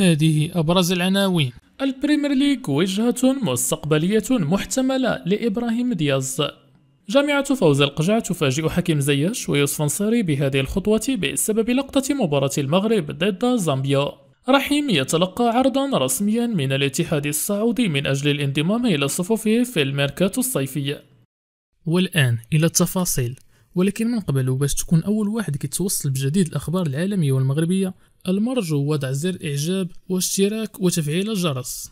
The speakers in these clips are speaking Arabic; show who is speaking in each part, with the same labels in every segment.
Speaker 1: هذه أبرز العناوين البريمير ليج وجهة مستقبلية محتملة لإبراهيم دياز جامعة فوز القجع تفاجئ حكيم زياش ويوسف نصيري بهذه الخطوة بسبب لقطة مباراة المغرب ضد زامبيا رحيم يتلقى عرضا رسميا من الاتحاد السعودي من أجل الانضمام إلى صفوفه في الميركاتو الصيفي والآن إلى التفاصيل ولكن من قبل وباش تكون أول واحد كيتوصل بجديد الأخبار العالمية والمغربية المرجو وضع زر إعجاب واشتراك وتفعيل الجرس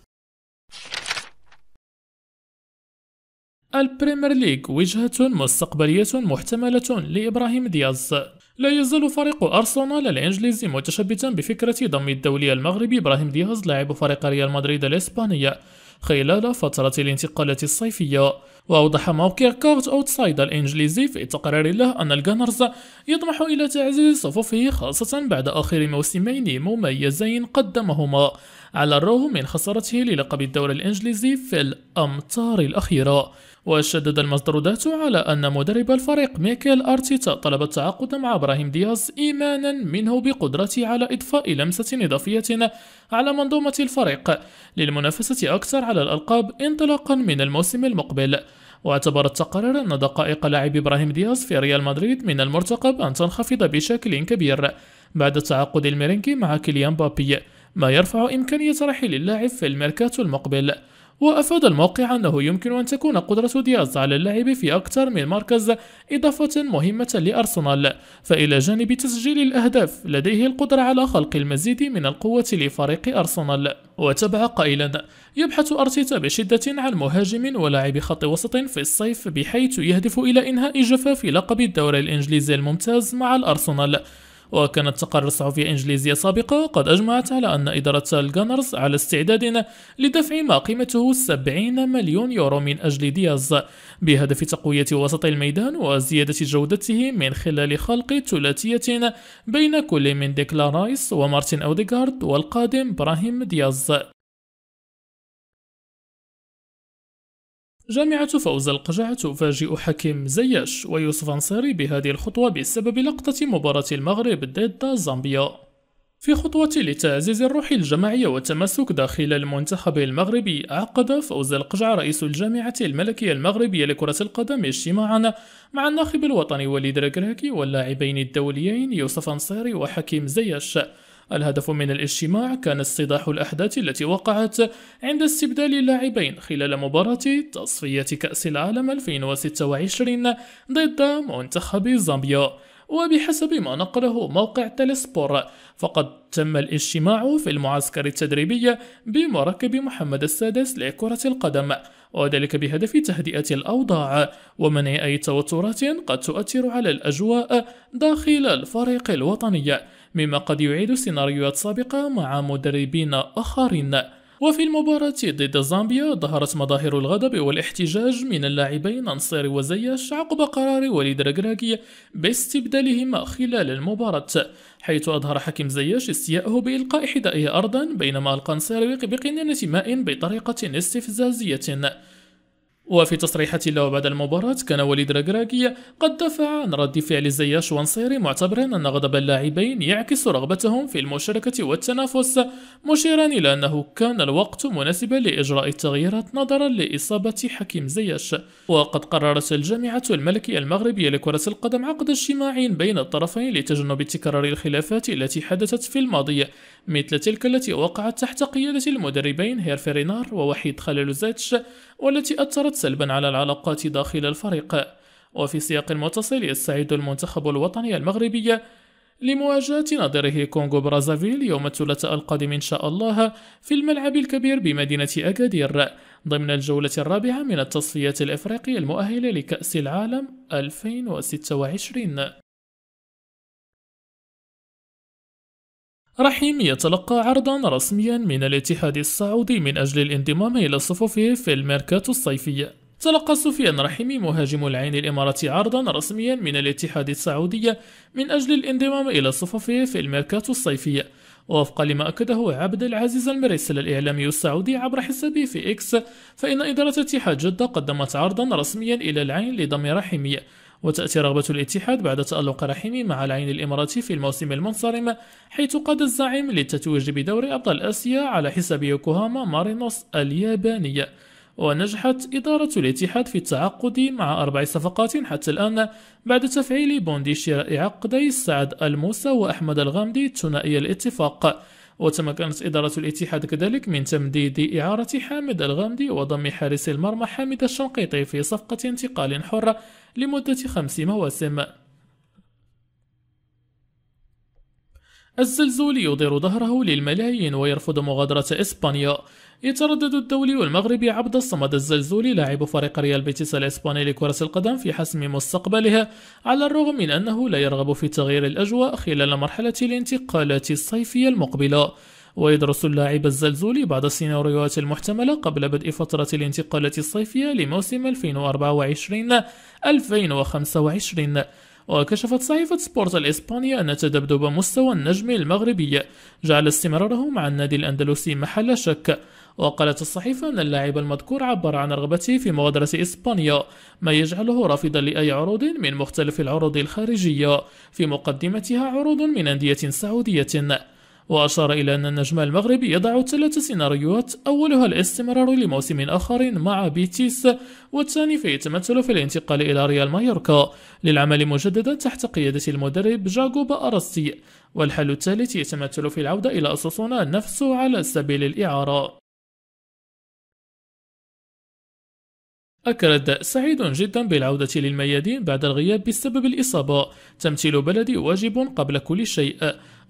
Speaker 1: البريمير ليج وجهة مستقبلية محتملة لإبراهيم دياز لا يزال فريق أرسنال الإنجليزي متشبثا بفكرة ضم الدولي المغربي إبراهيم دياز لاعب فريق ريال مدريد الإسبانية خلال فترة الانتقالات الصيفية وأوضح موقع كارت أوتسايد الإنجليزي في تقرير له أن الجانرز يطمح إلى تعزيز صفوفه خاصة بعد آخر موسمين مميزين قدمهما على الرغم من خسارته للقب الدوري الإنجليزي في الأمتار الأخيرة وشدد المصدر ذاته على أن مدرب الفريق ميكيل أرتيتا طلب التعاقد مع إبراهيم دياز إيمانا منه بقدرته على إضفاء لمسة إضافية على منظومة الفريق للمنافسة أكثر على الألقاب انطلاقا من الموسم المقبل واعتبر التقرير أن دقائق لاعب إبراهيم دياز في ريال مدريد من المرتقب أن تنخفض بشكل كبير بعد تعاقد الميرينكي مع كيليان بابي ما يرفع إمكانية رحيل اللاعب في الميركاتو المقبل وأفاد الموقع أنه يمكن أن تكون قدرة دياز على اللعب في أكثر من مركز إضافة مهمة لأرسنال فإلى جانب تسجيل الأهداف لديه القدرة على خلق المزيد من القوة لفريق أرسنال وتبع قائلا يبحث أرتيتا بشدة عن مهاجم ولاعب خط وسط في الصيف بحيث يهدف إلى إنهاء جفاف لقب الدوري الإنجليزي الممتاز مع الأرسنال وكانت تقارير صحفية إنجليزية سابقة قد أجمعت على أن إدارة الجانرز على استعداد لدفع ما قيمته 70 مليون يورو من أجل دياز بهدف تقوية وسط الميدان وزيادة جودته من خلال خلق ثلاثية بين كل من ديكلا رايس ومارتن أوديغارد والقادم براهيم دياز جامعة فوز القجع تفاجئ حكيم زياش ويوسف انصاري بهذه الخطوة بسبب لقطة مباراة المغرب ضد زامبيا في خطوة لتعزيز الروح الجماعية والتمسك داخل المنتخب المغربي عقد فوز القجع رئيس الجامعة الملكية المغربية لكرة القدم اجتماعا مع الناخب الوطني وليد ركراكي واللاعبين الدوليين يوسف انصاري وحكيم زياش الهدف من الاجتماع كان استيضاح الأحداث التي وقعت عند استبدال اللاعبين خلال مباراة تصفية كأس العالم 2026 ضد منتخب زامبيا وبحسب ما نقله موقع تلسبور فقد تم الاجتماع في المعسكر التدريبي بمركب محمد السادس لكرة القدم وذلك بهدف تهدئة الأوضاع ومنع أي توترات قد تؤثر على الأجواء داخل الفريق الوطني مما قد يعيد سيناريوهات سابقة مع مدربين آخرين وفي المباراة ضد زامبيا ظهرت مظاهر الغضب والاحتجاج من اللاعبين أنصاري وزياش عقب قرار وليد ركراكي باستبدالهما خلال المباراة حيث أظهر حكم زياش استياءه بإلقاء حذائه أرضا بينما ألقى أنصاري بقنينة ماء بطريقة استفزازية وفي تصريحة له بعد المباراة كان وليد راكراكي قد دفع عن رد فعل زياش وانصيري معتبرا أن غضب اللاعبين يعكس رغبتهم في المشاركة والتنافس مشيرا إلى أنه كان الوقت مناسبا لإجراء التغييرات نظرا لإصابة حكيم زياش وقد قررت الجامعة الملكية المغربية لكرة القدم عقد اجتماع بين الطرفين لتجنب تكرار الخلافات التي حدثت في الماضي مثل تلك التي وقعت تحت قيادة المدربين هيرفي رينار ووحيد خلال زيتش والتي أثرت سلبا على العلاقات داخل الفريق وفي سياق متصل يستعد المنتخب الوطني المغربي لمواجهة ناظره كونغو برازافيل يوم الثلاثاء القادم إن شاء الله في الملعب الكبير بمدينة أكادير ضمن الجولة الرابعة من التصفيات الإفريقية المؤهلة لكأس العالم 2026 رحيم يتلقى عرضا رسميا من الاتحاد السعودي من أجل الانضمام إلى صفوفه في الميركاتو الصيفي تلقى سفيان رحيمي مهاجم العين الإماراتي عرضا رسميا من الاتحاد السعودي من أجل الانضمام إلى صفوفه في الميركاتو الصيفي ووفقا لما أكده عبد العزيز المرسل الإعلامي السعودي عبر حسابه في إكس فإن إدارة اتحاد جدة قدمت عرضا رسميا إلى العين لضم رحيمي وتأتي رغبة الاتحاد بعد تألق رحيمي مع العين الإماراتي في الموسم المنصرم حيث قاد الزعيم للتتويج بدور أبطال آسيا على حساب يوكوهاما مارينوس اليابانية ونجحت إدارة الاتحاد في التعاقد مع أربع صفقات حتى الآن بعد تفعيل بوندي شراء عقدي سعد الموسى وأحمد الغامدي ثنائي الاتفاق وتمكنت إدارة الاتحاد كذلك من تمديد إعارة حامد الغامدي وضم حارس المرمى حامد الشنقيطي في صفقة انتقال حرة لمدة خمس مواسم الزلزول يضر ظهره للملايين ويرفض مغادرة إسبانيا يتردد الدولي المغربي عبد الصمد الزلزولي لاعب فريق ريال بيتيس الإسباني لكرة القدم في حسم مستقبلها على الرغم من أنه لا يرغب في تغيير الأجواء خلال مرحلة الانتقالات الصيفية المقبلة ويدرس اللاعب الزلزولي بعض السيناريوهات المحتملة قبل بدء فترة الانتقالات الصيفية لموسم 2024-2025 وكشفت صحيفة سبورت الإسبانية أن تذبذب مستوى النجم المغربي جعل استمراره مع النادي الأندلسي محل شك وقالت الصحيفة أن اللاعب المذكور عبر عن رغبته في مغادرة إسبانيا ما يجعله رافضا لأي عروض من مختلف العروض الخارجية في مقدمتها عروض من أندية سعودية وأشار إلى أن النجم المغربي يضع ثلاث سيناريوهات أولها الاستمرار لموسم آخر مع بيتيس والثاني فيتمثل في الانتقال إلى ريال مايوركا للعمل مجددا تحت قيادة المدرب جاكوب أرستي والحل الثالث يتمثل في العودة إلى أسوسونا نفسه على سبيل الإعارة أكرد سعيد جدا بالعودة للميادين بعد الغياب بسبب الإصابة تمثيل بلدي واجب قبل كل شيء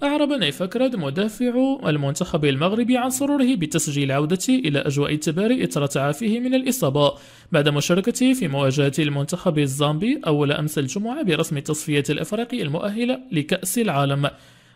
Speaker 1: أعرب نيف أكرد مدافع المنتخب المغربي عن سروره بتسجيل عودته إلى أجواء التباري إثر تعافيه من الإصابة بعد مشاركته في مواجهة المنتخب الزامبي أول أمس الجمعة برسم التصفية الأفريقي المؤهلة لكأس العالم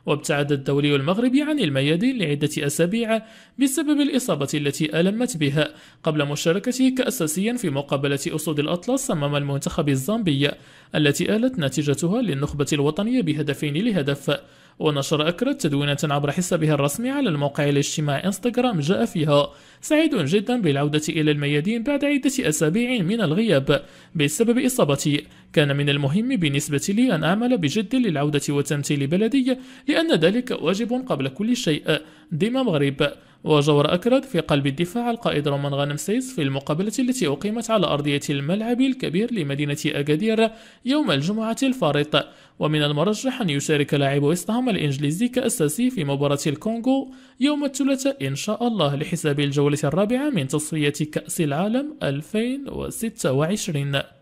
Speaker 1: وابتعد الدولي المغربي عن الميادين لعدة أسابيع بسبب الإصابة التي ألمت بها قبل مشاركته كأساسيا في مقابلة أسود الأطلس أمام المنتخب الزامبي التي آلت نتيجتها للنخبة الوطنية بهدفين لهدف ونشر أكرت تدوينة عبر حسابها الرسمي على الموقع الاجتماعي انستغرام جاء فيها سعيد جدا بالعودة إلى الميادين بعد عدة أسابيع من الغياب بسبب إصابتي كان من المهم بالنسبة لي أن أعمل بجد للعودة وتمثيل بلدي لأن ذلك واجب قبل كل شيء ديما مغرب وجور أكرد في قلب الدفاع القائد رومان غانم سيس في المقابلة التي أقيمت على أرضية الملعب الكبير لمدينة أكادير يوم الجمعة الفارط ومن المرجح أن يشارك لاعب ويستهام الإنجليزي كأساسي في مباراة الكونغو يوم الثلاثاء إن شاء الله لحساب الجولة الرابعة من تصفية كأس العالم 2026